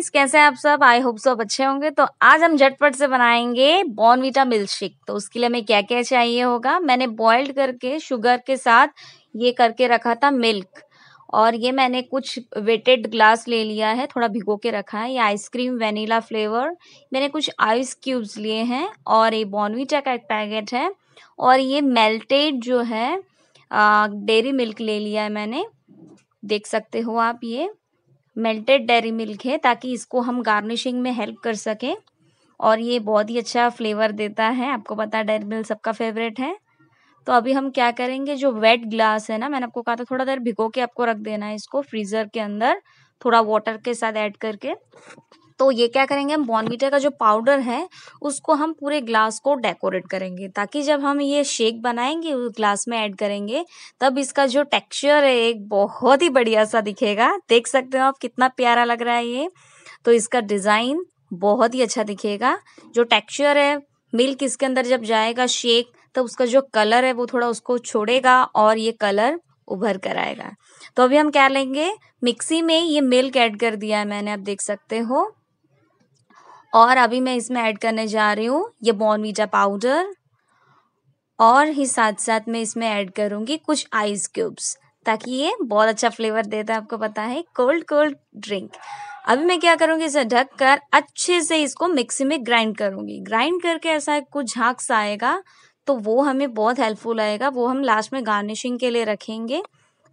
friends कैसे हैं आप सब आई होप सब अच्छे होंगे तो आज हम झटपट से बनाएंगे बॉर्नविटा मिल्क शेक तो उसके लिए हमें क्या क्या चाहिए होगा मैंने बॉइल्ड करके शुगर के साथ ये करके रखा था मिल्क और ये मैंने कुछ वेटेड ग्लास ले लिया है थोड़ा भिगो के रखा है ये आइसक्रीम वेनीला फ्लेवर मैंने कुछ आइस क्यूब्स लिए हैं और ये बॉर्नविटा का एक पैकेट है और ये मेल्टेड जो है डेरी मिल्क ले लिया है मैंने देख सकते हो आप ये मेल्टेड डेरी मिल्क है ताकि इसको हम गार्निशिंग में हेल्प कर सकें और ये बहुत ही अच्छा फ्लेवर देता है आपको पता है डेरी मिल्क सबका फेवरेट है तो अभी हम क्या करेंगे जो वेट ग्लास है ना मैंने आपको कहा था थोड़ा देर भिगो के आपको रख देना है इसको फ्रीज़र के अंदर थोड़ा वाटर के साथ ऐड करके तो ये क्या करेंगे हम बॉर्नविटा का जो पाउडर है उसको हम पूरे ग्लास को डेकोरेट करेंगे ताकि जब हम ये शेक बनाएंगे उस ग्लास में ऐड करेंगे तब इसका जो टेक्सचर है एक बहुत ही बढ़िया सा दिखेगा देख सकते हो आप कितना प्यारा लग रहा है ये तो इसका डिज़ाइन बहुत ही अच्छा दिखेगा जो टेक्स्चर है मिल्क इसके अंदर जब जाएगा शेक तो उसका जो कलर है वो थोड़ा उसको छोड़ेगा और ये कलर उभर कर आएगा तो अभी हम क्या लेंगे मिक्सी में ये मिल्क ऐड कर दिया है मैंने आप देख सकते हो और अभी मैं इसमें ऐड करने जा रही हूँ ये बॉर्नवीटा पाउडर और ही साथ साथ मैं इसमें ऐड करूँगी कुछ आइस क्यूब्स ताकि ये बहुत अच्छा फ्लेवर देता है आपको पता है कोल्ड कोल्ड ड्रिंक अभी मैं क्या करूँगी इसे ढक कर अच्छे से इसको मिक्सी में ग्राइंड करूँगी ग्राइंड करके ऐसा कुछ झाँक सा आएगा तो वो हमें बहुत हेल्पफुल आएगा वो हम लास्ट में गार्निशिंग के लिए रखेंगे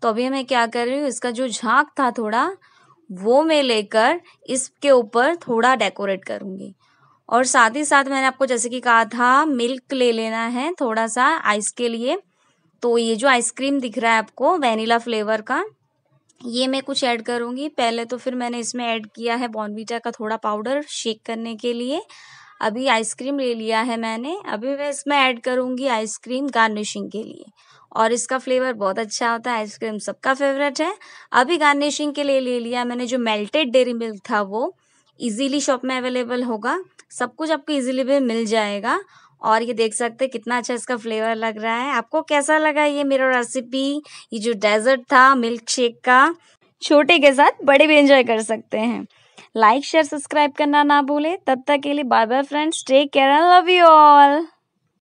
तो अभी मैं क्या कर रही हूँ इसका जो झाँक था थोड़ा वो मैं लेकर इसके ऊपर थोड़ा डेकोरेट करूँगी और साथ ही साथ मैंने आपको जैसे कि कहा था मिल्क ले लेना है थोड़ा सा आइस के लिए तो ये जो आइसक्रीम दिख रहा है आपको वेनिला फ्लेवर का ये मैं कुछ ऐड करूँगी पहले तो फिर मैंने इसमें ऐड किया है बॉनविटा का थोड़ा पाउडर शेक करने के लिए अभी आइसक्रीम ले लिया है मैंने अभी मैं इसमें ऐड करूँगी आइसक्रीम गार्निशिंग के लिए और इसका फ्लेवर बहुत अच्छा होता है आइसक्रीम सबका फेवरेट है अभी गार्निशिंग के लिए ले लिया मैंने जो मेल्टेड डेरी मिल्क था वो इजीली शॉप में अवेलेबल होगा सब कुछ आपको इजीली भी मिल जाएगा और ये देख सकते हैं कितना अच्छा इसका फ्लेवर लग रहा है आपको कैसा लगा ये मेरा रेसिपी ये जो डेजर्ट था मिल्क शेक का छोटे के साथ बड़े भी इंजॉय कर सकते हैं लाइक शेयर सब्सक्राइब करना ना भूले तब तक के लिए bye bye friends take care and love you all